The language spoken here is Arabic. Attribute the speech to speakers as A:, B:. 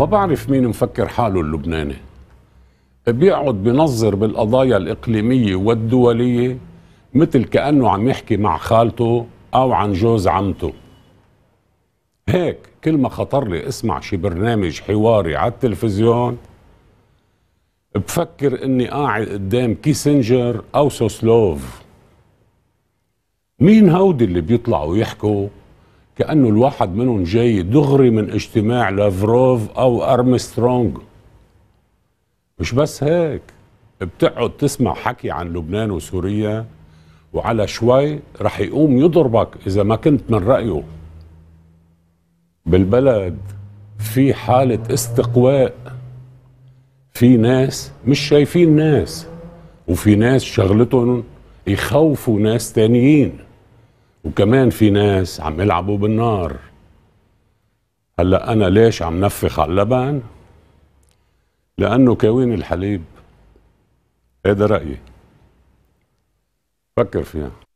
A: ما بعرف مين مفكر حاله اللبناني بيقعد بنظر بالقضايا الإقليمية والدولية مثل كأنه عم يحكي مع خالته أو عن جوز عمته هيك كل ما خطر لي اسمع شي برنامج حواري على التلفزيون بفكر اني قاعد قدام كيسنجر او سوسلوف مين هودي اللي بيطلعوا يحكوا كأنه الواحد منهم جاي دغري من اجتماع لافروف أو أرمسترونج مش بس هيك بتقعد تسمع حكي عن لبنان وسوريا وعلى شوي رح يقوم يضربك إذا ما كنت من رأيه بالبلد في حالة استقواء في ناس مش شايفين ناس وفي ناس شغلتهم يخوفوا ناس تانيين وكمان في ناس عم يلعبوا بالنار هلا انا ليش عم نفخ على اللبن لانه كوين الحليب هذا رايي فكر فيها